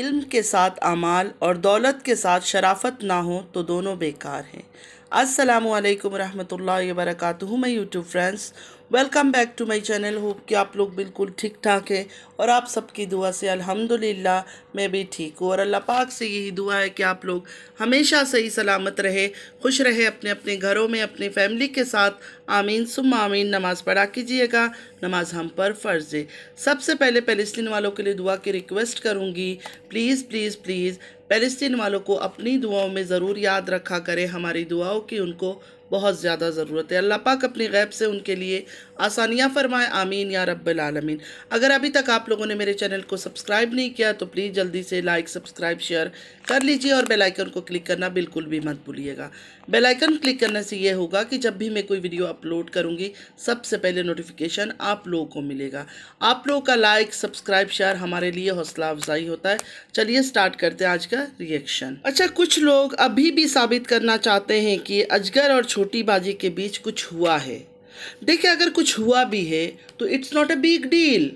इल्म के साथ अमाल और दौलत के साथ शराफत ना हो तो दोनों बेकार हैं अस्सलाम वालेकुम वर्क मैं YouTube friends welcome back to my channel hope कि आप लोग बिल्कुल ठीक ठाक हैं और आप सबकी दुआ से अल्हम्दुलिल्लाह मैं भी ठीक हूँ और अल्लाह पाक से यही दुआ है कि आप लोग हमेशा सही सलामत रहे खुश रहे अपने अपने घरों में अपने फैमिली के साथ आमीन सुम आमीन नमाज़ पढ़ा कीजिएगा नमाज हम पर फ़र्ज़ है सबसे पहले फ़लस्तिन वालों के लिए दुआ की रिक्वेस्ट करूँगी प्लीज़ प्लीज़ प्लीज़ फ़लस्तीन वालों को अपनी दुआओं में ज़रूर याद रखा करें हमारी दुआओं की उनको बहुत ज़्यादा ज़रूरत है अल्लाह पाक अपनी गैब से उनके लिए आसानियाँ फरमाए आमीन या रब्बुलमीन अगर अभी तक आप लोगों ने मेरे चैनल को सब्सक्राइब नहीं किया तो प्लीज़ जल्दी से लाइक सब्सक्राइब शेयर कर लीजिए और बेलाइकन को क्लिक करना बिल्कुल भी मत भूलिएगा बेलाइकन क्लिक करने से ये होगा कि जब भी मैं कोई वीडियो अपलोड करूँगी सबसे पहले नोटिफिकेशन आप लोगों को मिलेगा आप लोगों का लाइक सब्सक्राइब शेयर हमारे लिए हौसला अफजाई होता है चलिए स्टार्ट करते हैं आज का रिएक्शन अच्छा कुछ लोग अभी भी साबित करना चाहते हैं कि अजगर और बाजी के बीच कुछ हुआ है देखिए अगर कुछ हुआ भी है तो it's not a big deal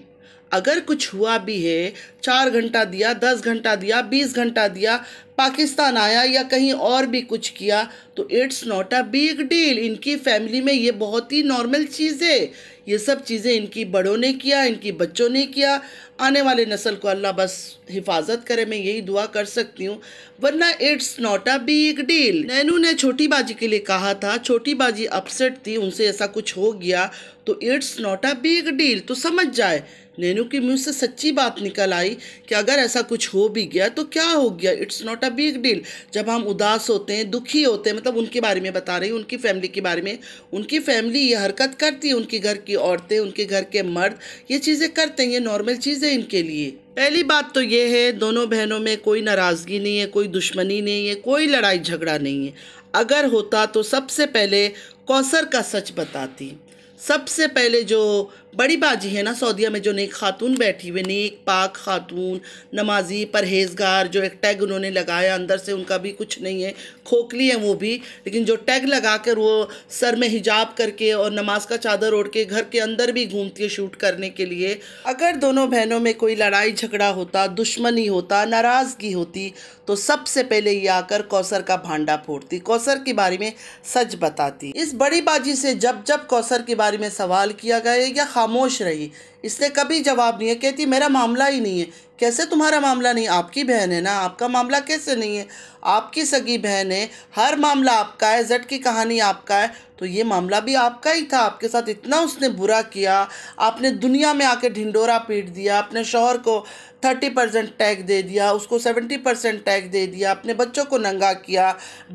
अगर कुछ हुआ भी है चार घंटा दिया दस घंटा दिया बीस घंटा दिया पाकिस्तान आया या कहीं और भी कुछ किया तो it's not a big deal इनकी फैमिली में ये बहुत ही नॉर्मल चीज़ है ये सब चीज़ें इनकी बड़ों ने किया इनकी बच्चों ने किया आने वाले नस्ल को अल्लाह बस हिफाजत करे मैं यही दुआ कर सकती हूँ वरना it's not a big deal Nainu ने छोटी बाजी के लिए कहा था छोटी बाजी अपसेट थी उनसे ऐसा कुछ हो गया तो it's not a big deal तो समझ जाए नैनू के मुंह से सच्ची बात निकल आई कि अगर ऐसा कुछ हो भी गया तो क्या हो गया it's not a big deal जब हम उदास होते हैं दुखी होते हैं मतलब उनके बारे में बता रही हूँ उनकी फैमिली के बारे में उनकी फैमिली ये हरकत करती है उनके घर की औरतें उनके घर के मर्द ये चीज़ें करते हैं ये नॉर्मल चीज़ें इनके लिए पहली बात तो ये है दोनों बहनों में कोई नाराज़गी नहीं है कोई दुश्मनी नहीं है कोई लड़ाई झगड़ा नहीं है अगर होता तो सबसे पहले कौसर का सच बताती सबसे पहले जो बड़ी बाजी है ना सऊदिया में जो नेक खातून बैठी हुई नेक पाक खातून नमाजी परहेजगार जो एक टैग उन्होंने लगाया अंदर से उनका भी कुछ नहीं है खोखली है वो भी लेकिन जो टैग लगा कर वो सर में हिजाब करके और नमाज का चादर ओढ़ के घर के अंदर भी घूमती है शूट करने के लिए अगर दोनों बहनों में कोई लड़ाई झगड़ा होता दुश्मनी होता नाराज़गी होती तो सबसे पहले ये आकर कौसर का भांडा फोड़ती कौसर के बारे में सच बताती इस बड़ी बाजी से जब जब कौसर के बारे में सवाल किया गया या खामोश रही इसने कभी जवाब नहीं है कहती मेरा मामला ही नहीं है कैसे तुम्हारा मामला नहीं आपकी बहन है ना आपका मामला कैसे नहीं है आपकी सगी बहन है हर मामला आपका है जट की कहानी आपका है तो ये मामला भी आपका ही था आपके साथ इतना उसने बुरा किया आपने दुनिया में आके ढिंडोरा पीट दिया अपने शोहर को थर्टी परसेंट टैग दे दिया उसको सेवेंटी परसेंट टैग दे दिया अपने बच्चों को नंगा किया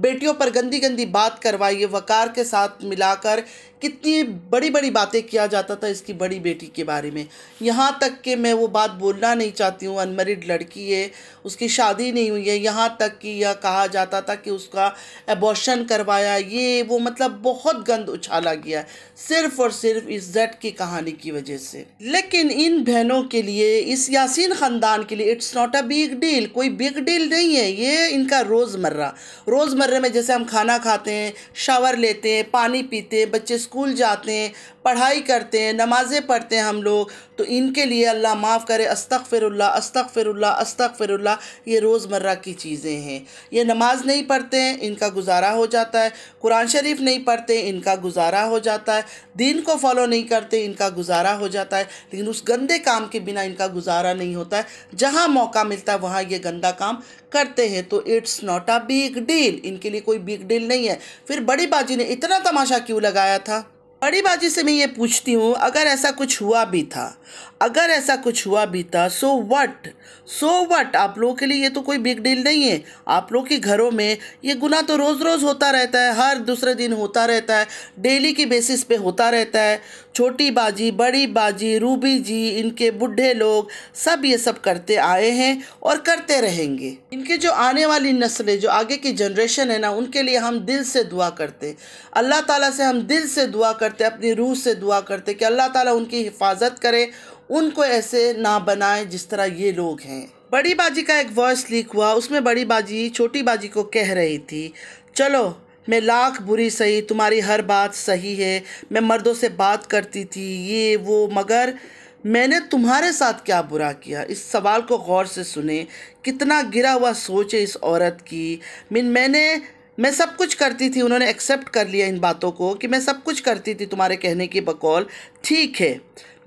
बेटियों पर गंदी गंदी बात करवाई वकार के साथ मिलाकर कितनी बड़ी बड़ी बातें किया जाता था इसकी बड़ी बेटी के बारे में यहाँ तक कि मैं वो बात बोलना नहीं चाहती हूँ अनमेरिड लड़की है उसकी शादी नहीं हुई है यहाँ तक कि यह कहा जाता था कि उसका एबॉर्शन करवाया ये वो मतलब बहुत गंद उछाला गया सिर्फ और सिर्फ इस जेट की कहानी की वजह से लेकिन इन बहनों के लिए इस यासीन खान ख़ानदान के लिए it's not a big deal कोई बिग डील नहीं है ये इनका रोज़मर्रा रोज़मर्रे में जैसे हम खाना खाते हैं शावर लेते हैं पानी पीते हैं बच्चे स्कूल जाते हैं पढ़ाई करते हैं नमाज़ें पढ़ते हैं हम लोग तो इनके लिए अल्लाह माफ़ करे अस्तक फ़िरल्ला अस्तक फ़िरल्ला अस्तक फ़िरल्ला ये रोज़मर्रा की चीज़ें हैं ये नमाज़ नहीं पढ़ते हैं इनका गुजारा हो जाता है कुरान शरीफ नहीं पढ़ते इनका गुजारा हो जाता है दीन को फॉलो नहीं करते इनका गुजारा हो जाता है लेकिन उस गंदे काम के बिना इनका गुजारा नहीं होता है जहाँ मौका मिलता है वहाँ ये गंदा काम करते हैं तो it's not a big deal इनके लिए कोई बिग डील नहीं है फिर बड़ी बाजी ने इतना तमाशा क्यों लगाया था बड़ी बाजी से मैं ये पूछती हूँ अगर ऐसा कुछ हुआ भी था अगर ऐसा कुछ हुआ भी था so what so so what आप लोगों के लिए ये तो कोई बिग डील नहीं है आप लोग के घरों में ये गुना तो रोज़ रोज़ होता रहता है हर दूसरे दिन होता रहता है डेली की बेसिस पे होता रहता है छोटी बाजी बड़ी बाजी रूबी जी इनके बुढ़े लोग सब ये सब करते आए हैं और करते रहेंगे इनके जो आने वाली नस्लें जो आगे की जनरेशन है ना उनके लिए हम दिल से दुआ करते अल्लाह ताला से हम दिल से दुआ करते अपनी रूह से दुआ करते कि अल्लाह ताला उनकी हिफाजत करे उनको ऐसे ना बनाएं जिस तरह ये लोग हैं बड़ी बाजी का एक वॉइस लीक हुआ उसमें बड़ी बाजी छोटी बाजी को कह रही थी चलो मैं लाख बुरी सही तुम्हारी हर बात सही है मैं मर्दों से बात करती थी ये वो मगर मैंने तुम्हारे साथ क्या बुरा किया इस सवाल को गौर से सुने कितना गिरा हुआ सोच है इस औरत की मीन मैंने मैं सब कुछ करती थी उन्होंने एक्सेप्ट कर लिया इन बातों को कि मैं सब कुछ करती थी तुम्हारे कहने की बकौल ठीक है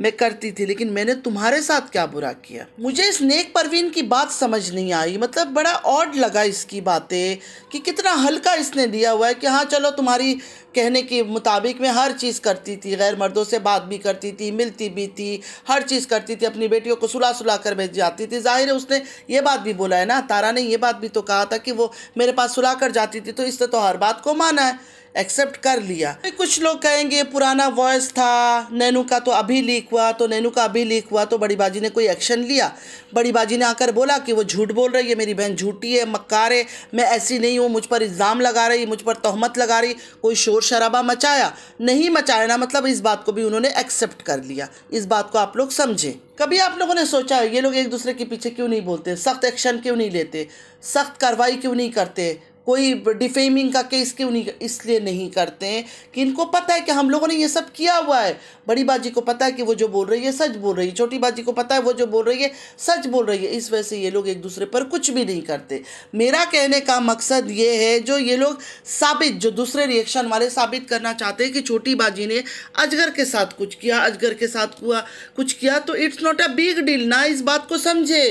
मैं करती थी लेकिन मैंने तुम्हारे साथ क्या बुरा किया मुझे इस नेक परवीन की बात समझ नहीं आई मतलब बड़ा ऑड लगा इसकी बातें कि कितना हल्का इसने दिया हुआ है कि हाँ चलो तुम्हारी कहने के मुताबिक मैं हर चीज़ करती थी गैर मर्दों से बात भी करती थी मिलती भी थी हर चीज़ करती थी अपनी बेटियों को सुला सुला कर भेज जाती थी जाहिर है उसने ये बात भी बोला है ना तारा ने ये बात भी तो कहा था कि वो मेरे पास सुला कर जाती थी तो इसने तो हर बात को माना है एक्सेप्ट कर लिया कुछ लोग कहेंगे पुराना वॉयस था नैनू का तो अभी लीक हुआ तो नैनू का अभी लीक हुआ तो बड़ी बाजी ने कोई एक्शन लिया बड़ी बाजी ने आकर बोला कि वो झूठ बोल रही है मेरी बहन झूठी है मक्कार है मैं ऐसी नहीं हूँ मुझ पर इल्ज़ाम लगा रही मुझ पर तोहमत लगा रही कोई शोर शराबा मचाया नहीं मचाया ना मतलब इस बात को भी उन्होंने एक्सेप्ट कर लिया इस बात को आप लोग समझें कभी आप लोगों ने सोचा ये लोग एक दूसरे के पीछे क्यों नहीं बोलते सख्त एक्शन क्यों नहीं लेते सख्त कार्रवाई क्यों नहीं करते कोई डिफेमिंग का केस क्यों नहीं इसलिए नहीं करते हैं कि इनको पता है कि हम लोगों ने ये सब किया हुआ है बड़ी बाजी को पता है कि वो जो बोल रही है सच बोल रही है छोटी बाजी को पता है वो जो बोल रही है सच बोल रही है इस वजह से ये लोग एक दूसरे पर कुछ भी नहीं करते मेरा कहने का मकसद ये है जो ये लोग साबित जो दूसरे रिएक्शन वाले साबित करना चाहते हैं कि छोटी बाजी ने अजगर के साथ कुछ किया अजगर के साथ हुआ कुछ किया तो it's not a big deal ना इस बात को समझे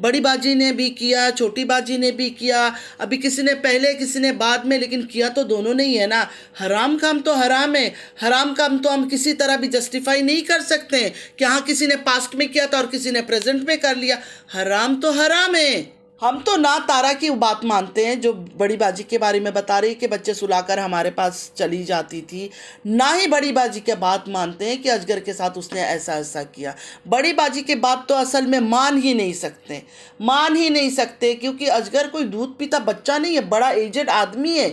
बड़ी बाजी ने भी किया छोटी बाजी ने भी किया अभी किसी ने पहले किसी ने बाद में लेकिन किया तो दोनों ने ही है ना हराम काम तो हराम है हराम काम तो हम किसी तरह भी जस्टिफाई नहीं कर सकते कि हाँ किसी ने पास्ट में किया था और किसी ने प्रेजेंट में कर लिया हराम तो हराम है हम तो ना तारा की बात मानते हैं जो बड़ी बाजी के बारे में बता रही है कि बच्चे सुलाकर हमारे पास चली जाती थी ना ही बड़ी बाजी के बात मानते हैं कि अजगर के साथ उसने ऐसा ऐसा किया बड़ी बाजी के बात तो असल में मान ही नहीं सकते मान ही नहीं सकते क्योंकि अजगर कोई दूध पीता बच्चा नहीं है बड़ा एजेड आदमी है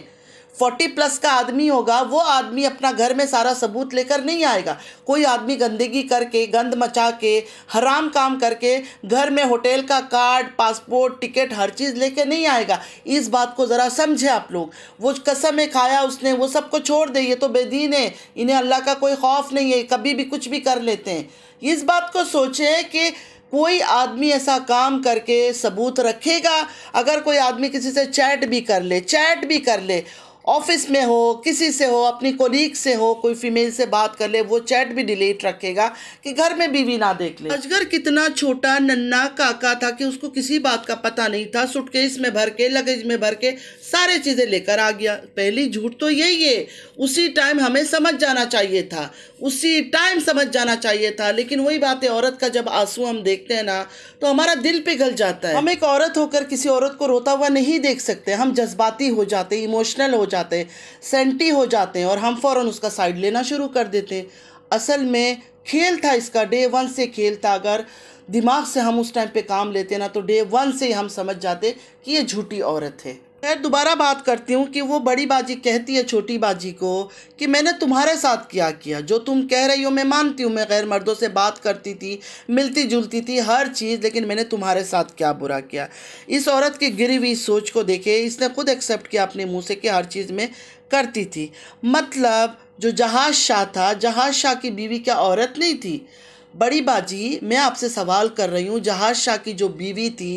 फोर्टी प्लस का आदमी होगा वो आदमी अपना घर में सारा सबूत लेकर नहीं आएगा कोई आदमी गंदगी करके गंद मचा के हराम काम करके घर में होटल का कार्ड पासपोर्ट टिकट हर चीज़ लेके नहीं आएगा इस बात को ज़रा समझे आप लोग वो कसम खाया उसने वो सबको छोड़ दे ये तो बेदीन है इन्हें अल्लाह का कोई खौफ नहीं है कभी भी कुछ भी कर लेते हैं इस बात को सोचें कि कोई आदमी ऐसा काम करके सबूत रखेगा अगर कोई आदमी किसी से चैट भी कर ले चैट भी कर ले ऑफिस में हो किसी से हो अपनी कोलीग से हो कोई फीमेल से बात कर ले वो चैट भी डिलीट रखेगा कि घर में बीवी ना देख ले अजगर कितना छोटा नन्ना काका था कि उसको किसी बात का पता नहीं था सुटकेस में भर के लगेज में भर के सारे चीज़ें लेकर आ गया पहली झूठ तो यही है उसी टाइम हमें समझ जाना चाहिए था उसी टाइम समझ जाना चाहिए था लेकिन वही बात है औरत का जब आंसू हम देखते हैं ना तो हमारा दिल पिघल जाता है हम एक औरत होकर किसी औरत को रोता हुआ नहीं देख सकते हम जज्बाती हो जाते इमोशनल हो जाते सेंटी हो जाते हैं और हम फ़ौर उसका साइड लेना शुरू कर देते हैं असल में खेल था इसका डे वन से खेल था अगर दिमाग से हम उस टाइम पे काम लेते ना तो डे वन से ही हम समझ जाते कि ये झूठी औरत है खैर दोबारा बात करती हूँ कि वो बड़ी बाजी कहती है छोटी बाजी को कि मैंने तुम्हारे साथ क्या किया जो तुम कह रही हो मैं मानती हूँ मैं गैर मर्दों से बात करती थी मिलती जुलती थी हर चीज़ लेकिन मैंने तुम्हारे साथ क्या बुरा किया इस औरत की गिरी हुई सोच को देखे इसने खुद एक्सेप्ट किया अपने मुँह से कि हर चीज़ में करती थी मतलब जो जहाज शाह था जहाज शाह की बीवी क्या औरत नहीं थी बड़ी बाजी मैं आपसे सवाल कर रही हूँ जहाज शाह की जो बीवी थी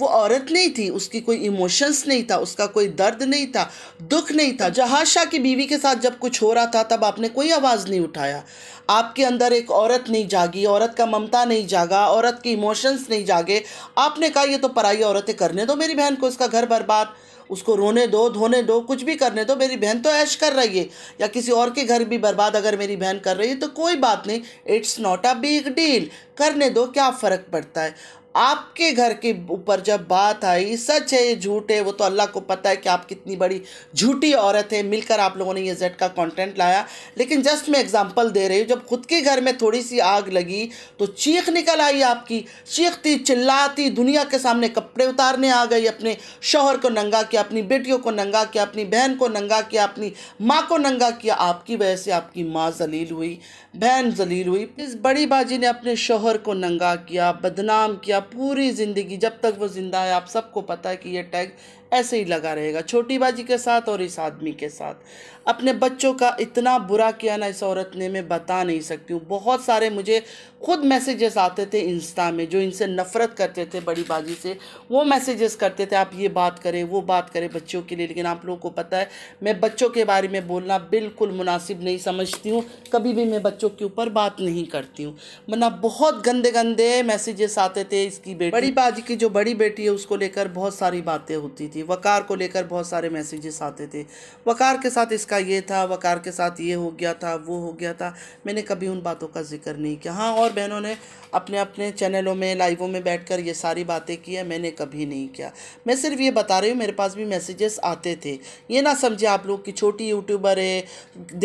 वो औरत नहीं थी उसकी कोई इमोशंस नहीं था उसका कोई दर्द नहीं था दुख नहीं था जहाज शाह की बीवी के साथ जब कुछ हो रहा था तब आपने कोई आवाज़ नहीं उठाया आपके अंदर एक औरत नहीं जागी औरत का ममता नहीं जागा औरत की इमोशंस नहीं जागे आपने कहा ये तो पराई औरतें करने दो मेरी बहन को उसका घर बर्बाद उसको रोने दो धोने दो कुछ भी करने दो मेरी बहन तो ऐश कर रही है या किसी और के घर भी बर्बाद अगर मेरी बहन कर रही है तो कोई बात नहीं it's not a big deal करने दो क्या फ़र्क पड़ता है आपके घर के ऊपर जब बात आई सच है ये झूठ है वो तो अल्लाह को पता है कि आप कितनी बड़ी झूठी औरत है मिलकर आप लोगों ने ये जेड का कंटेंट लाया लेकिन जस्ट मैं एग्जांपल दे रही हूँ जब खुद के घर में थोड़ी सी आग लगी तो चीख निकल आई आपकी चीखती चिल्लाती दुनिया के सामने कपड़े उतारने आ गई अपने शोहर को नंगा किया अपनी बेटियों को नंगा किया अपनी बहन को नंगा किया अपनी माँ को नंगा किया आपकी वजह से आपकी माँ जलील हुई बहन जलील हुई इस बड़ी बाजी ने अपने शोहर को नंगा किया बदनाम किया पूरी ज़िंदगी जब तक वो ज़िंदा है आप सबको पता है कि ये टैग ऐसे ही लगा रहेगा छोटी बाजी के साथ और इस आदमी के साथ अपने बच्चों का इतना बुरा किया ना इस औरत ने मैं बता नहीं सकती हूँ बहुत सारे मुझे खुद मैसेजेस आते थे इंस्टा में जो इनसे नफ़रत करते थे बड़ी बाजी से वो मैसेजेस करते थे आप ये बात करें वो बात करें बच्चों के लिए लेकिन आप लोगों को पता है मैं बच्चों के बारे में बोलना बिल्कुल मुनासिब नहीं समझती हूँ कभी भी मैं बच्चों के ऊपर बात नहीं करती हूँ वरना बहुत गंदे गंदे मैसेजेस आते थे इसकी बेटी बड़ी बाजी की जो बड़ी बेटी है उसको लेकर बहुत सारी बातें होती थी थी वकार को लेकर बहुत सारे मैसेजेस आते थे वकार के साथ इसका ये था वकार के साथ ये हो गया था वो हो गया था मैंने कभी उन बातों का जिक्र नहीं किया हाँ और बहनों ने अपने अपने चैनलों में लाइवों में बैठकर ये सारी बातें की है मैंने कभी नहीं किया मैं सिर्फ ये बता रही हूँ मेरे पास भी मैसेजेस आते थे ये ना समझे आप लोग कि छोटी यूट्यूबर है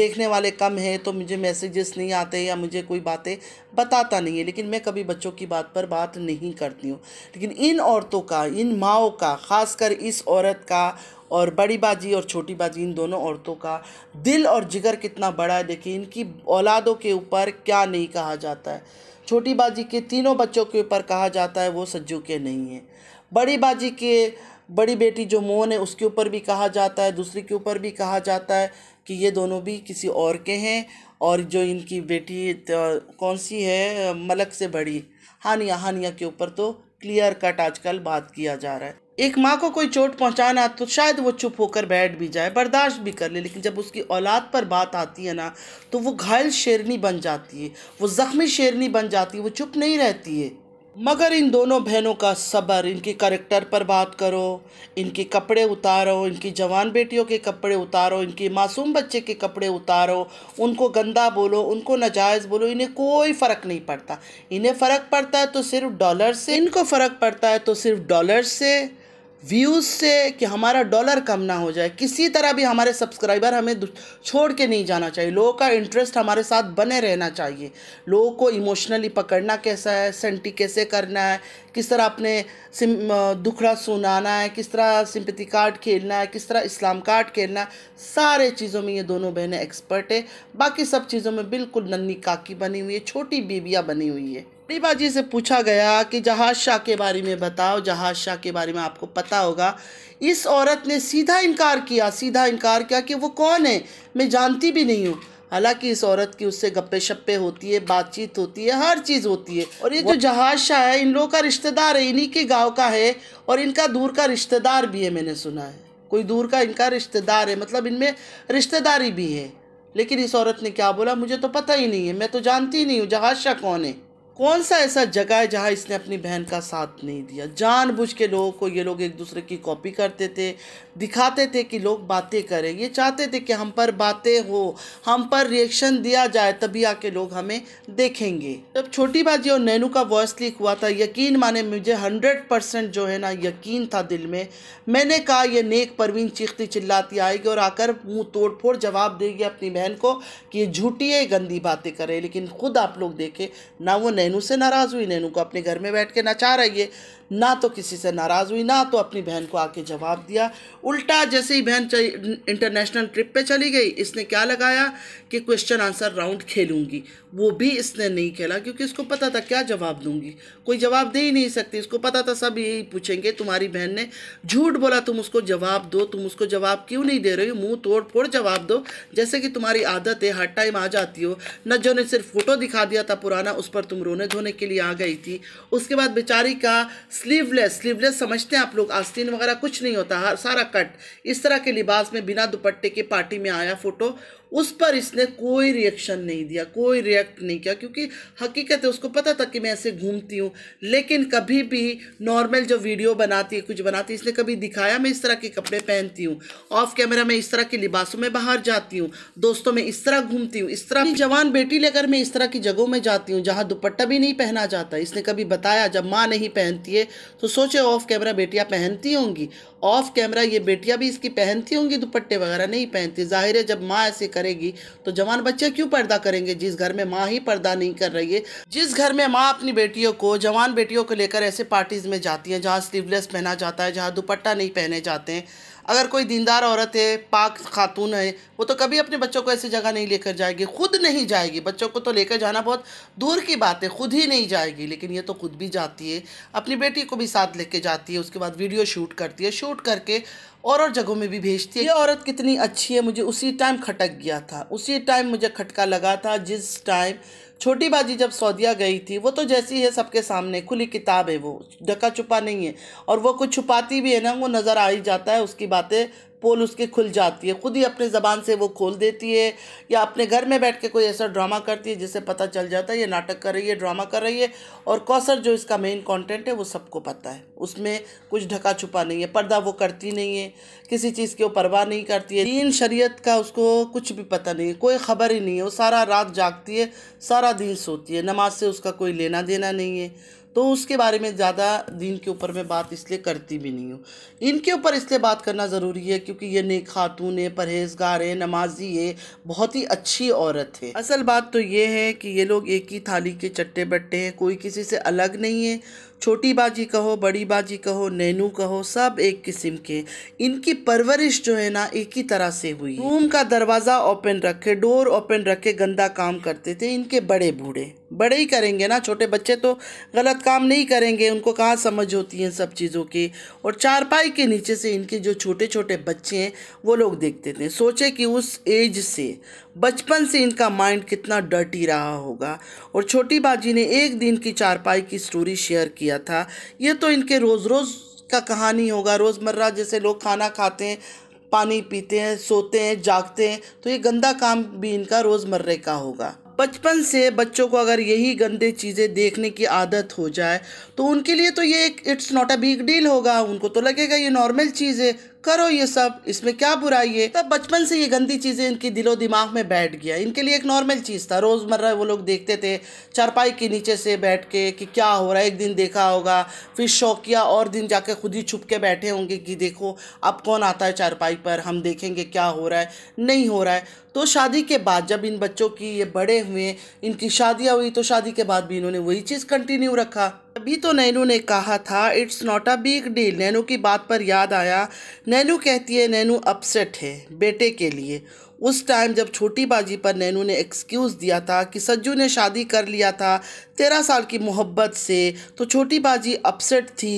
देखने वाले कम है तो मुझे मैसेजेस नहीं आते या मुझे कोई बातें बताता नहीं है लेकिन मैं कभी बच्चों की बात पर बात नहीं करती हूँ लेकिन इन औरतों का इन माओ का ख़ासकर इस औरत का और बड़ी बाजी और छोटी बाजी इन दोनों औरतों का दिल और जिगर कितना बड़ा है देखिए इनकी औलादों के ऊपर क्या नहीं कहा जाता है छोटी बाजी के तीनों बच्चों के ऊपर कहा जाता है वो सज्जू के नहीं है बड़ी बाजी के बड़ी बेटी जो मोहन है उसके ऊपर भी कहा जाता है दूसरी के ऊपर भी कहा जाता है कि ये दोनों भी किसी और के हैं और जो इनकी बेटी तो कौन सी है मलक से बड़ी हानिया हानिया के ऊपर तो क्लियर कट आजकल बात किया जा रहा है एक माँ को कोई चोट पहुँचाना तो शायद वो चुप होकर बैठ भी जाए बर्दाश्त भी कर ले लेकिन जब उसकी औलाद पर बात आती है ना तो वो घायल शेरनी बन जाती है वो ज़ख्मी शेरनी बन जाती है वो चुप नहीं रहती है मगर इन दोनों बहनों का सब्र इनके करेक्टर पर बात करो इनके कपड़े उतारो इनकी जवान बेटियों के कपड़े उतारो इनके मासूम बच्चे के कपड़े उतारो उनको गंदा बोलो उनको नाजायज़ बोलो इन्हें कोई फ़र्क नहीं पड़ता इन्हें फ़र्क पड़ता है तो सिर्फ डॉलर से इनको फ़र्क पड़ता है तो सिर्फ डॉलर से व्यूज़ से कि हमारा डॉलर कम ना हो जाए किसी तरह भी हमारे सब्सक्राइबर हमें छोड़ के नहीं जाना चाहिए लोगों का इंटरेस्ट हमारे साथ बने रहना चाहिए लोगों को इमोशनली पकड़ना कैसा है सेंटी कैसे करना है किस तरह अपने दुखड़ा सुनाना है किस तरह सिंपति कार्ड खेलना है किस तरह इस्लाम कार्ड खेलना है सारे चीज़ों में ये दोनों बहनें एक्सपर्ट है बाकी सब चीज़ों में बिल्कुल नन्नी काकी बनी हुई है छोटी बीबियाँ बनी हुई है रीबा जी से पूछा गया कि जहाज शाह के बारे में बताओ जहाज शाह के बारे में आपको पता होगा इस औरत ने सीधा इनकार किया सीधा इनकार किया कि वो कौन है मैं जानती भी नहीं हूँ हालांकि इस औरत की उससे गप्पे शप्पे होती है बातचीत होती है हर चीज़ होती है और ये जो जहाज शाह है इन लोगों का रिश्तेदार है इन्हीं के गाँव का है और इनका दूर का रिश्तेदार भी है मैंने सुना है कोई दूर का इनका रिश्तेदार है मतलब इनमें रिश्तेदारी भी है लेकिन इस औरत ने क्या बोला मुझे तो पता ही नहीं है मैं तो जानती ही नहीं हूँ जहाज शाह कौन है कौन सा ऐसा जगह है जहाँ इसने अपनी बहन का साथ नहीं दिया जानबूझ के लोगों को ये लोग एक दूसरे की कॉपी करते थे दिखाते थे कि लोग बातें करें ये चाहते थे कि हम पर बातें हो हम पर रिएक्शन दिया जाए तभी आके लोग हमें देखेंगे जब छोटी बाजी और नैनू का वॉइस लीक हुआ था यकीन माने मुझे हंड्रेड परसेंट जो है ना यकीन था दिल में मैंने कहा यह नेक परवीन चीखती चिल्लाती आएगी और आकर मुँह तोड़ फोड़ जवाब देगी अपनी बहन को कि ये झूठी है गंदी बातें करे लेकिन खुद आप लोग देखें ना वो नैनू से नाराज़ हुई नैनू को अपने घर में बैठ के नचा रही है ना तो किसी से नाराज़ हुई ना तो अपनी बहन को आके जवाब दिया उल्टा जैसे ही बहन इंटरनेशनल ट्रिप पे चली गई इसने क्या लगाया कि क्वेश्चन आंसर राउंड खेलूंगी वो भी इसने नहीं खेला क्योंकि इसको पता था क्या जवाब दूंगी कोई जवाब दे ही नहीं सकती इसको पता था सब यही पूछेंगे तुम्हारी बहन ने झूठ बोला तुम उसको जवाब दो तुम उसको जवाब क्यों नहीं दे रही हो मुँह तोड़ फोड़ जवाब दो जैसे कि तुम्हारी आदत है हर टाइम आ जाती हो जो ने सिर्फ फ़ोटो दिखा दिया था पुराना उस पर तुम रोने धोने के लिए आ गई थी उसके बाद बेचारी का स्लीवलेस स्लीवलेस समझते हैं आप लोग आस्तीन वगैरह कुछ नहीं होता सारा कट इस तरह के लिबास में बिना दुपट्टे के पार्टी में आया फोटो उस पर इसने कोई रिएक्शन नहीं दिया कोई रिएक्ट नहीं किया क्योंकि हकीकत है उसको पता था कि मैं ऐसे घूमती हूँ लेकिन कभी भी नॉर्मल जो वीडियो बनाती है कुछ बनाती है इसने कभी दिखाया मैं इस तरह के कपड़े पहनती हूँ ऑफ कैमरा मैं इस तरह के लिबासों में बाहर जाती हूँ दोस्तों में इस तरह घूमती हूँ इस तरह जवान बेटी लेकर मैं इस तरह की जगहों में जाती हूँ जहाँ दुपट्टा भी नहीं पहना जाता इसने कभी बताया जब माँ नहीं पहनती है तो सोचे ऑफ कैमरा बेटियाँ पहनती होंगी ऑफ कैमरा ये बेटियाँ भी इसकी पहनती होंगी दुपट्टे वगैरह नहीं पहनती जाहिर है जब माँ ऐसे करेगी तो जवान बच्चे क्यों पर्दा करेंगे जिस घर में माँ ही पर्दा नहीं कर रही है जिस घर में माँ अपनी बेटियों को जवान बेटियों को लेकर ऐसे पार्टीज़ में जाती हैं जहाँ स्लीवलेस पहना जाता है जहाँ दुपट्टा नहीं पहने जाते हैं अगर कोई दीनदार औरत है पाक खातून है वो तो कभी अपने बच्चों को ऐसी जगह नहीं लेकर जाएगी खुद नहीं जाएगी बच्चों को तो लेकर जाना बहुत दूर की बात है खुद ही नहीं जाएगी लेकिन ये तो खुद भी जाती है अपनी बेटी को भी साथ लेके जाती है उसके बाद वीडियो शूट करती है शूट करके और और जगहों में भी भेजती है ये औरत कितनी अच्छी है मुझे उसी टाइम खटक गया था उसी टाइम मुझे खटका लगा था जिस टाइम छोटी बाजी जब सऊदिया गई थी वो तो जैसी है सबके सामने खुली किताब है वो ढका छुपा नहीं है और वो कुछ छुपाती भी है ना वो नज़र आ ही जाता है उसकी बातें पोल उसकी खुल जाती है खुद ही अपने ज़बान से वो खोल देती है या अपने घर में बैठ के कोई ऐसा ड्रामा करती है जिससे पता चल जाता है ये नाटक कर रही है ड्रामा कर रही है और कौसर जो इसका मेन कंटेंट है वो सबको पता है उसमें कुछ ढका छुपा नहीं है पर्दा वो करती नहीं है किसी चीज़ की वो परवाह नहीं करती है दीन शरीयत का उसको कुछ भी पता नहीं है कोई ख़बर ही नहीं है वो सारा रात जागती है सारा दिन सोती है नमाज से उसका कोई लेना देना नहीं है तो उसके बारे में ज़्यादा दिन के ऊपर मैं बात इसलिए करती भी नहीं हूँ इनके ऊपर इसलिए बात करना ज़रूरी है क्योंकि ये नेक खातून है परहेजगार है नमाजी है बहुत ही अच्छी औरत है असल बात तो ये है कि ये लोग एक ही थाली के चट्टे बट्टे हैं कोई किसी से अलग नहीं है छोटी बाजी कहो बड़ी बाजी कहो नैनू कहो सब एक किस्म के इनकी परवरिश जो है ना एक ही तरह से हुई रूम का दरवाज़ा ओपन रखे डोर ओपन रखे गंदा काम करते थे इनके बड़े बूढ़े बड़े ही करेंगे ना छोटे बच्चे तो गलत काम नहीं करेंगे उनको कहाँ समझ होती है सब चीज़ों की और चारपाई के नीचे से इनके जो छोटे छोटे बच्चे हैं वो लोग देखते थे सोचे कि उस एज से बचपन से इनका माइंड कितना डर्टी रहा होगा और छोटी बाजी ने एक दिन की चारपाई की स्टोरी शेयर किया था ये तो इनके रोज़ रोज़ का कहानी होगा रोज़मर्रा जैसे लोग खाना खाते हैं पानी पीते हैं सोते हैं जागते हैं तो ये गंदा काम भी इनका रोज़मर्रे का होगा बचपन से बच्चों को अगर यही गंदे चीज़ें देखने की आदत हो जाए तो उनके लिए तो ये एक it's not a big deal होगा उनको तो लगेगा ये नॉर्मल चीज़ है करो ये सब इसमें क्या बुराई है तब बचपन से ये गंदी चीज़ें इनकी दिलो दिमाग में बैठ गया इनके लिए एक नॉर्मल चीज़ था रोज़मर्रा वो लोग देखते थे चारपाई के नीचे से बैठ के कि क्या हो रहा है एक दिन देखा होगा फिर शौकिया और दिन जाके खुद ही छुप के बैठे होंगे कि देखो अब कौन आता है चारपाई पर हम देखेंगे क्या हो रहा है नहीं हो रहा है तो शादी के बाद जब इन बच्चों की ये बड़े हुए इनकी शादियाँ हुई तो शादी के बाद भी इन्होंने वही चीज़ कंटिन्यू रखा तभी तो नैनू ने कहा था it's not a big deal Nainu की बात पर याद आया नैनू कहती है नैनू अपसेट है बेटे के लिए उस टाइम जब छोटी बाजी पर नैनू ने एक्सक्यूज़ दिया था कि सज्जू ने शादी कर लिया था तेरह साल की मोहब्बत से तो छोटी बाजी अपसेट थी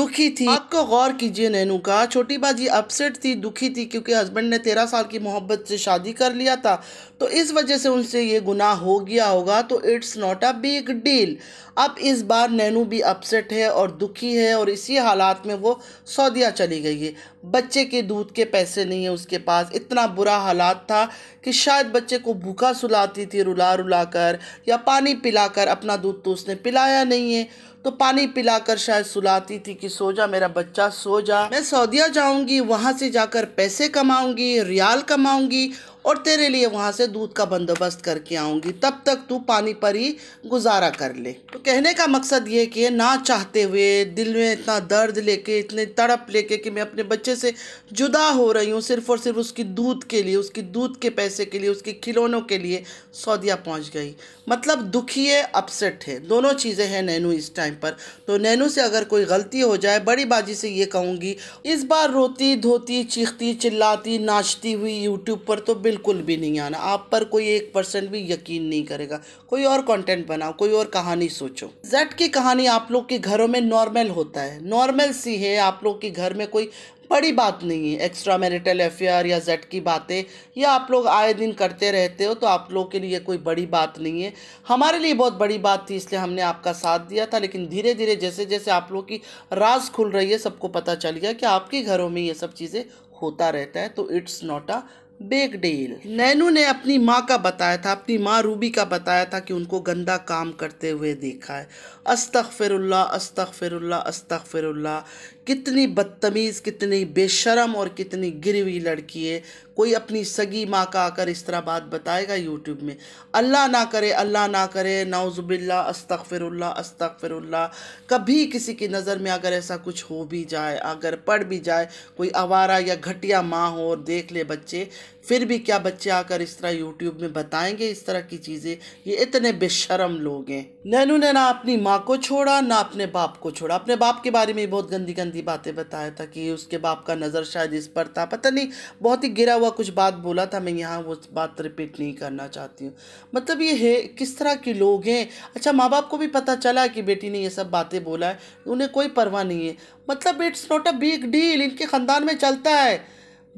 दुखी थी आपको तो गौर कीजिए नैनू का छोटी बाजी अपसेट थी दुखी थी क्योंकि हस्बैंड ने तेरह साल की मोहब्बत से शादी कर लिया था तो इस वजह से उनसे ये गुनाह हो गया होगा तो it's not a big deal अब इस बार नैनू भी अपसेट है और दुखी है और इसी हालात में वो सऊदिया चली गई है बच्चे के दूध के पैसे नहीं है उसके पास इतना बुरा हालात था कि शायद बच्चे को भूखा सुलाती थी रुला रुला कर या पानी पिलाकर अपना दूध तो उसने पिलाया नहीं है तो पानी पिलाकर शायद सुलाती थी कि सो जा मेरा बच्चा सो जा मैं सऊदिया जाऊंगी वहाँ से जाकर पैसे कमाऊंगी रियाल कमाऊंगी और तेरे लिए वहाँ से दूध का बंदोबस्त करके आऊँगी तब तक तू पानी पर ही गुजारा कर ले तो कहने का मकसद ये कि ना चाहते हुए दिल में इतना दर्द लेके इतने तड़प लेके कि मैं अपने बच्चे से जुदा हो रही हूँ सिर्फ और सिर्फ उसकी दूध के लिए उसकी दूध के पैसे के लिए उसके खिलौनों के लिए सऊदिया पहुँच गई मतलब दुखी है अपसेट है दोनों चीज़ें हैं नैनू इस टाइम पर तो नैनू से अगर कोई गलती हो जाए बड़ी बाजी से ये कहूँगी इस बार रोती धोती चीखती चिल्लाती नाचती हुई यूट्यूब पर तो बिल बिल्कुल भी नहीं आना आप पर कोई एक परसेंट भी यकीन नहीं करेगा कोई और कंटेंट बनाओ कोई और कहानी सोचो जेड की कहानी आप लोग के घरों में नॉर्मल होता है नॉर्मल सी है आप लोग के घर में कोई बड़ी बात नहीं है एक्स्ट्रा मैरिटल अफेयर या जेड की बातें या आप लोग आए दिन करते रहते हो तो आप लोग के लिए कोई बड़ी बात नहीं है हमारे लिए बहुत बड़ी बात थी इसलिए हमने आपका साथ दिया था लेकिन धीरे धीरे जैसे जैसे आप लोग की राज खुल रही है सबको पता चल गया कि आपके घरों में ये सब चीज़ें होता रहता है तो it's not a big deal Nainu ने अपनी माँ का बताया था अपनी माँ रूबी का बताया था कि उनको गंदा काम करते हुए देखा है अस्तफ़िरुल्ला अस्तफ़िरुल्ला अस्तफ़िरुल्ला कितनी बदतमीज़ कितनी बेशरम और कितनी गिरी हुई लड़की है कोई अपनी सगी माँ का आकर इस तरह बात बताएगा यूट्यूब में अल्लाह ना करे अल्लाह ना करे नाउज़बिल्ला अस्तफ़िरुल्ला अस्तफ़िरुल्ला कभी किसी की नज़र में अगर ऐसा कुछ हो भी जाए अगर पड़ भी जाए कोई आवारा या घटिया माँ हो और देख ले बच्चे फिर भी क्या बच्चे आकर इस तरह यूट्यूब में बताएंगे इस तरह की चीज़ें ये इतने बेशरम लोग हैं नैनू ने ना अपनी माँ को छोड़ा ना अपने बाप को छोड़ा अपने बाप के बारे में बहुत गंदी गंदी बातें बताया था कि उसके बाप का नज़र शायद इस पर था पता नहीं बहुत ही गिरा हुआ कुछ बात बोला था मैं यहाँ वो बात रिपीट नहीं करना चाहती हूँ मतलब ये है किस तरह के लोग हैं अच्छा माँ बाप को भी पता चला कि बेटी ने ये सब बातें बोला है उन्हें कोई परवाह नहीं है मतलब it's not a big deal इनके ख़ानदान में चलता है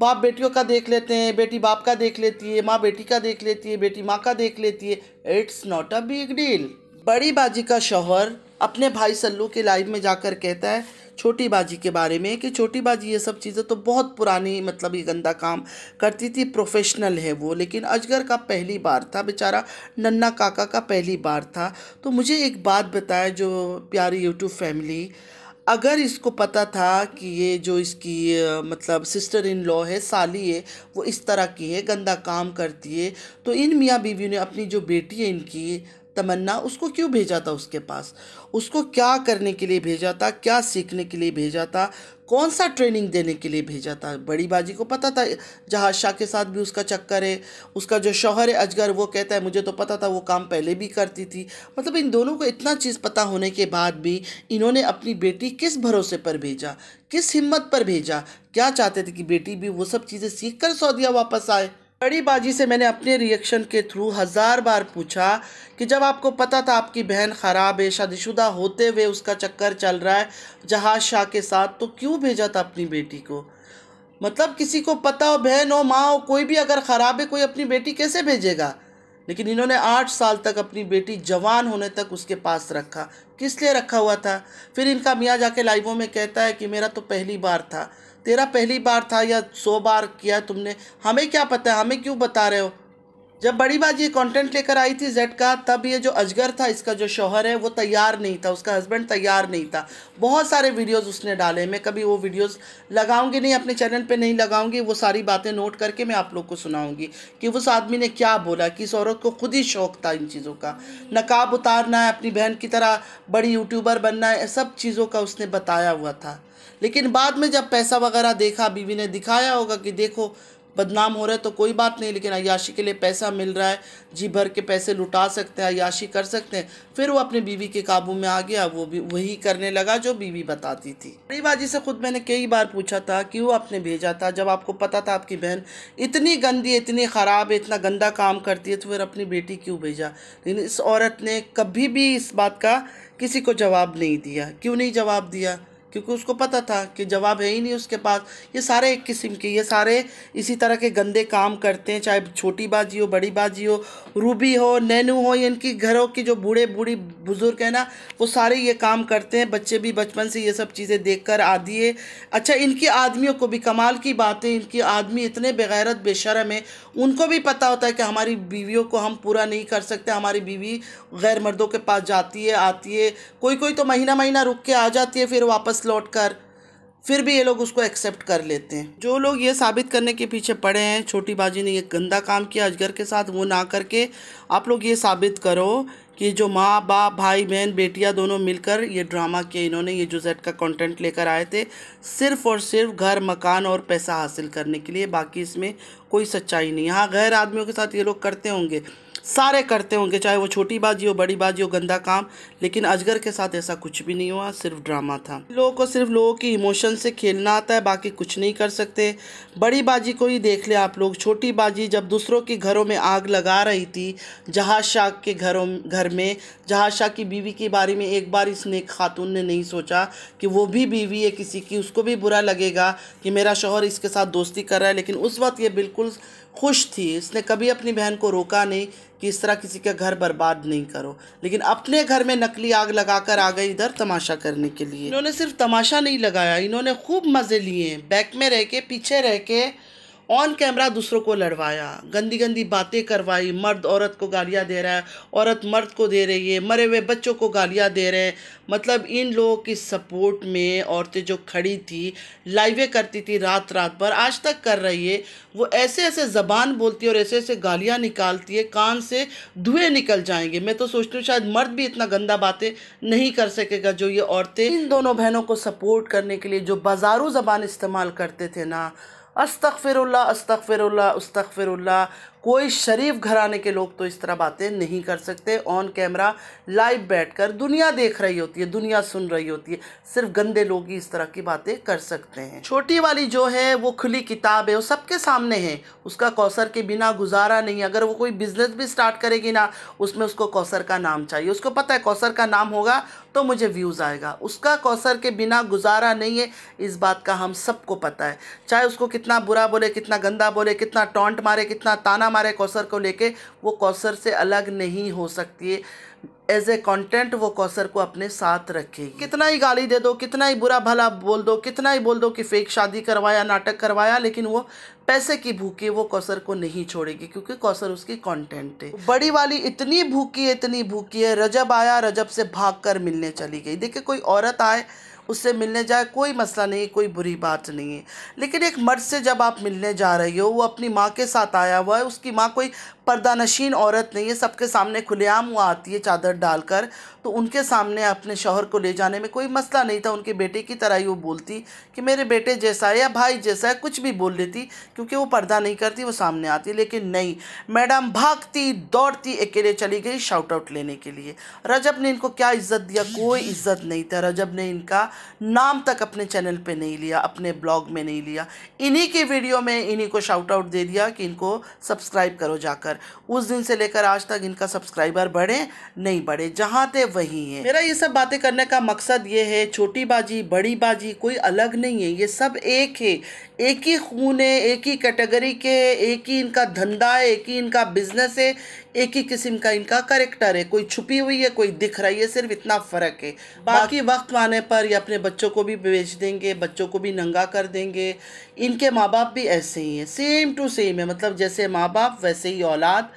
बाप बेटियों का देख लेते हैं बेटी बाप का देख लेती है माँ बेटी का देख लेती है बेटी माँ का देख लेती है it's not a big deal बड़ी बाजी का शोहर अपने भाई सल्लू के लाइव में जाकर कहता है छोटी बाजी के बारे में कि छोटी बाजी ये सब चीज़ें तो बहुत पुरानी मतलब ये गंदा काम करती थी प्रोफेशनल है वो लेकिन अजगर का पहली बार था बेचारा नन्ना काका का पहली बार था तो मुझे एक बात बताया जो प्यारी यूट्यूब फैमिली अगर इसको पता था कि ये जो इसकी मतलब सिस्टर इन लॉ है साली है वो इस तरह की है गंदा काम करती है तो इन मियाँ बीवी ने अपनी जो बेटी है इनकी तमन्ना उसको क्यों भेजा था उसके पास उसको क्या करने के लिए भेजा था क्या सीखने के लिए भेजा था कौन सा ट्रेनिंग देने के लिए भेजा था बड़ी बाजी को पता था जहाज शाह के साथ भी उसका चक्कर है उसका जो शौहर है अजगर वो कहता है मुझे तो पता था वो काम पहले भी करती थी मतलब इन दोनों को इतना चीज़ पता होने के बाद भी इन्होंने अपनी बेटी किस भरोसे पर भेजा किस हिम्मत पर भेजा क्या चाहते थे कि बेटी भी वो सब चीज़ें सीख कर सऊदिया वापस आए बड़ी बाजी से मैंने अपने रिएक्शन के थ्रू हज़ार बार पूछा कि जब आपको पता था आपकी बहन ख़राब है शादीशुदा होते हुए उसका चक्कर चल रहा है जहाज शाह के साथ तो क्यों भेजा था अपनी बेटी को मतलब किसी को पता हो बहन हो माँ हो कोई भी अगर ख़राब है कोई अपनी बेटी कैसे भेजेगा लेकिन इन्होंने आठ साल तक अपनी बेटी जवान होने तक उसके पास रखा किस लिए रखा हुआ था फिर इनका मियाँ जाके लाइवों में कहता है कि मेरा तो पहली बार था तेरा पहली बार था या सौ बार किया तुमने हमें क्या पता है हमें क्यों बता रहे हो जब बड़ी बात ये कंटेंट लेकर आई थी जेड का तब ये जो अजगर था इसका जो शोहर है वो तैयार नहीं था उसका हस्बैंड तैयार नहीं था बहुत सारे वीडियोस उसने डाले मैं कभी वो वीडियोस लगाऊंगी नहीं अपने चैनल पे नहीं लगाऊंगी वो सारी बातें नोट करके मैं आप लोग को सुनाऊंगी कि उस आदमी ने क्या बोला कि इस औरत को खुद ही शौक था इन चीज़ों का नकाब उतारना है अपनी बहन की तरह बड़ी यूट्यूबर बनना है सब चीज़ों का उसने बताया हुआ था लेकिन बाद में जब पैसा वगैरह देखा बीवी ने दिखाया होगा कि देखो बदनाम हो रहा है तो कोई बात नहीं लेकिन अयाशी के लिए पैसा मिल रहा है जी भर के पैसे लुटा सकते हैं अयाशी कर सकते हैं फिर वो अपने बीवी के काबू में आ गया वो भी वही करने लगा जो बीवी बताती थी बड़ी बाजी से खुद मैंने कई बार पूछा था कि वो आपने भेजा था जब आपको पता था आपकी बहन इतनी गंदी इतनी ख़राब है इतना गंदा काम करती है तो फिर अपनी बेटी क्यों भेजा लेकिन इस औरत ने कभी भी इस बात का किसी को जवाब नहीं दिया क्यों नहीं जवाब दिया क्योंकि उसको पता था कि जवाब है ही नहीं उसके पास ये सारे एक किस्म के ये सारे इसी तरह के गंदे काम करते हैं चाहे छोटी बाजी हो बड़ी बाजी हो रूबी हो नैनू हो या इनकी घरों की जो बूढ़े बूढ़ी बुज़ुर्ग है ना वो सारे ये काम करते हैं बच्चे भी बचपन से ये सब चीज़ें देख कर आदि है अच्छा इनकी आदमियों को भी कमाल की बात है इनकी आदमी इतने बगैरत बेशरम है उनको भी पता होता है कि हमारी बीवियों को हम पूरा नहीं कर सकते हमारी बीवी गैर मर्दों के पास जाती है आती है कोई कोई तो महीना महीना रुक के आ जाती है फिर वापस लौट कर फिर भी ये लोग उसको एक्सेप्ट कर लेते हैं जो लोग ये साबित करने के पीछे पड़े हैं छोटी बाजी ने ये गंदा काम किया अजगर के साथ वो ना करके आप लोग ये साबित करो कि जो माँ बाप भाई बहन बेटियाँ दोनों मिलकर ये ड्रामा किए इन्होंने ये जो जेड का कंटेंट लेकर आए थे सिर्फ और सिर्फ घर मकान और पैसा हासिल करने के लिए बाकी इसमें कोई सच्चाई नहीं हाँ गैर आदमियों के साथ ये लोग करते होंगे सारे करते होंगे चाहे वो छोटी बाजी हो बड़ी बाजी हो गंदा काम लेकिन अजगर के साथ ऐसा कुछ भी नहीं हुआ सिर्फ ड्रामा था लोगों को सिर्फ लोगों की इमोशन से खेलना आता है बाकी कुछ नहीं कर सकते बड़ी बाजी को ही देख ले आप लोग छोटी बाजी जब दूसरों के घरों में आग लगा रही थी जहाज शाह के घरों घर में जहाज़ शाह की बीवी के बारे में एक बार इस नेक खातून ने नहीं सोचा कि वो भी बीवी है किसी की उसको भी बुरा लगेगा कि मेरा शोहर इसके साथ दोस्ती कर रहा है लेकिन उस वक्त ये बिल्कुल खुश थी उसने कभी अपनी बहन को रोका नहीं कि इस तरह किसी का घर बर्बाद नहीं करो लेकिन अपने घर में नकली आग लगाकर आ गई इधर तमाशा करने के लिए इन्होंने सिर्फ तमाशा नहीं लगाया इन्होंने खूब मज़े लिए बैक में रह के पीछे रह के ऑन कैमरा दूसरों को लड़वाया गंदी गंदी बातें करवाई मर्द औरत को गालियाँ दे रहा है औरत मर्द को दे रही है मरे हुए बच्चों को गालियाँ दे रहे हैं मतलब इन लोगों की सपोर्ट में औरतें जो खड़ी थी लाइवें करती थी रात रात पर आज तक कर रही है वो ऐसे ऐसे ज़बान बोलती है और ऐसे ऐसे गालियाँ निकालती है कान से धुएँ निकल जाएंगे मैं तो सोचती हूँ शायद मर्द भी इतना गंदा बातें नहीं कर सकेगा जो ये औरतें इन दोनों बहनों को सपोर्ट करने के लिए जो बाजारू ज़बान इस्तेमाल करते थे ना अस्तफ़िरल्ला अस्तफ़िरल्ला अस्तफ़िरल्ला कोई शरीफ घराने के लोग तो इस तरह बातें नहीं कर सकते ऑन कैमरा लाइव बैठकर दुनिया देख रही होती है दुनिया सुन रही होती है सिर्फ गंदे लोग ही इस तरह की बातें कर सकते हैं छोटी वाली जो है वो खुली किताब है वो सबके सामने है उसका कौसर के बिना गुजारा नहीं अगर वो कोई बिज़नेस भी स्टार्ट करेगी ना उसमें उसको कौसर का नाम चाहिए उसको पता है कौसर का नाम होगा तो मुझे व्यूज़ आएगा उसका कौसर के बिना गुजारा नहीं है इस बात का हम सबको पता है चाहे उसको कितना बुरा बोले कितना गंदा बोले कितना टॉन्ट मारे कितना ताना मारे कौसर को लेके वो कौसर से अलग नहीं हो सकती है एज ए कॉन्टेंट वो कौसर को अपने साथ रखे कितना ही गाली दे दो कितना ही बुरा भला बोल दो कितना ही बोल दो कि फेक शादी करवाया नाटक करवाया लेकिन वो पैसे की भूखी वो कौसर को नहीं छोड़ेगी क्योंकि कौसर उसकी कंटेंट है बड़ी वाली इतनी भूखी है इतनी भूखी है रजब आया रजब से भाग कर मिलने चली गई देखिए कोई औरत आए उससे मिलने जाए कोई मसला नहीं कोई बुरी बात नहीं है लेकिन एक मर्द से जब आप मिलने जा रही हो वो अपनी माँ के साथ आया हुआ है उसकी माँ कोई नशीन औरत नहीं है सबके सामने खुलेआम हुआ आती है चादर डालकर तो उनके सामने अपने शोहर को ले जाने में कोई मसला नहीं था उनके बेटे की तरह ही वो बोलती कि मेरे बेटे जैसा है या भाई जैसा है कुछ भी बोल लेती क्योंकि वो पर्दा नहीं करती वो सामने आती लेकिन नहीं मैडम भागती दौड़ती अकेले चली गई शाउट आउट लेने के लिए रजब ने इनको क्या इज्जत दिया कोई इज्जत नहीं था रजब ने इनका नाम तक अपने चैनल पर नहीं लिया अपने ब्लॉग में नहीं लिया इन्हीं की वीडियो में इन्हीं को शाउट आउट दे दिया कि इनको सब्सक्राइब करो जाकर उस दिन से लेकर आज तक इनका सब्सक्राइबर बढ़े नहीं बढ़े जहाँ थे वही है मेरा ये सब बातें करने का मकसद ये है छोटी बाजी बड़ी बाजी कोई अलग नहीं है ये सब एक है एक ही खून है एक ही कैटेगरी के है एक ही इनका धंधा है एक ही इनका बिजनेस है एक ही किस्म का इनका करेक्टर है कोई छुपी हुई है कोई दिख रही है सिर्फ इतना फ़र्क है बाकी वक्त आने पर ये अपने बच्चों को भी बेच देंगे बच्चों को भी नंगा कर देंगे इनके माँ बाप भी ऐसे ही हैं सेम टू सेम है मतलब जैसे माँ बाप वैसे ही औलाद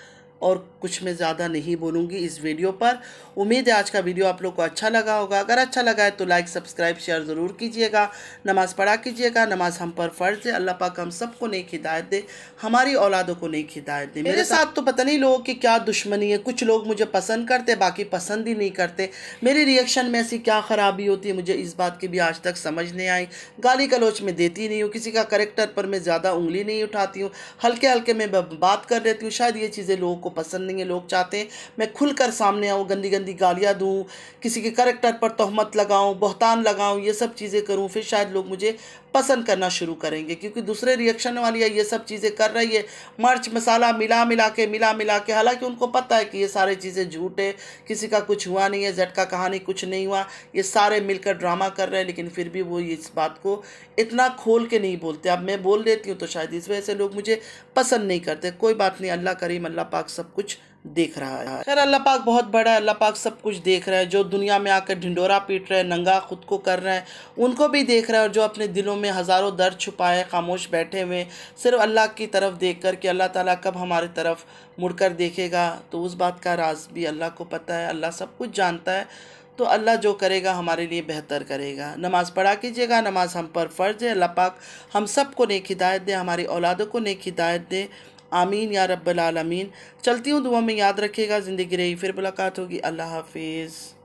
और कुछ मैं ज़्यादा नहीं बोलूँगी इस वीडियो पर उम्मीद है आज का वीडियो आप लोग को अच्छा लगा होगा अगर अच्छा लगा है तो लाइक सब्सक्राइब शेयर ज़रूर कीजिएगा नमाज़ पढ़ा कीजिएगा नमाज़ हम पर फ़र्ज है अल्लाह पाक हम सबको नेक हिदायत दे हमारी औलादों को नेक हिदायत दे मेरे साथ तो पता नहीं लोगों की क्या दुश्मनी है कुछ लोग मुझे पसंद करते बाकी पसंद ही नहीं करते मेरे रिएक्शन में ऐसी क्या ख़राबी होती है मुझे इस बात की भी आज तक समझ नहीं आई गाली गलोच में देती नहीं हूँ किसी का करेक्टर पर मैं ज़्यादा उंगली नहीं उठाती हूँ हल्के हल्के में बात कर लेती हूँ शायद ये चीज़ें लोगों को को पसंद नहीं है लोग चाहते मैं खुलकर सामने आऊँ गंदी गंदी गालियाँ दूँ किसी के करेक्टर पर तोहमत लगाऊँ बहतान लगाऊँ ये सब चीज़ें करूँ फिर शायद लोग मुझे पसंद करना शुरू करेंगे क्योंकि दूसरे रिएक्शन वाली ये सब चीज़ें कर रही है मर्च मसाला मिला मिला के मिला मिला के हालांकि उनको पता है कि ये सारे चीज़ें झूठ है किसी का कुछ हुआ नहीं है झटका का कहानी कुछ नहीं हुआ ये सारे मिलकर ड्रामा कर रहे हैं लेकिन फिर भी वो इस बात को इतना खोल के नहीं बोलते अब मैं बोल देती हूँ तो शायद इस वजह से लोग मुझे पसंद नहीं करते कोई बात नहीं अल्लाह करीम अल्लाह पाक सब कुछ देख रहा है खैर अल्लाह पाक बहुत बड़ा है अल्लाह पाक सब कुछ देख रहा है जो दुनिया में आकर ढिंडोरा पीट रहे हैं नंगा खुद को कर रहे हैं उनको भी देख रहा है और जो अपने दिलों में हज़ारों दर्द छुपाए खामोश बैठे हुए सिर्फ अल्लाह की तरफ देख कर कि अल्लाह ताला कब हमारी तरफ मुड़कर देखेगा तो उस बात का राज भी अल्लाह को पता है अल्लाह सब कुछ जानता है तो अल्लाह जो करेगा हमारे लिए बेहतर करेगा नमाज़ पढ़ा कीजिएगा नमाज़ हम पर फ़र्ज़ है अल्लाह पाक हम सब को नेक हिदायत दे हमारी औलादों को नेक हिदायत दे आमीन या रब्बल आलमीन चलती हूँ दुआ में याद रखिएगा ज़िंदगी रही फिर मुलाकात होगी अल्लाह हाफिज़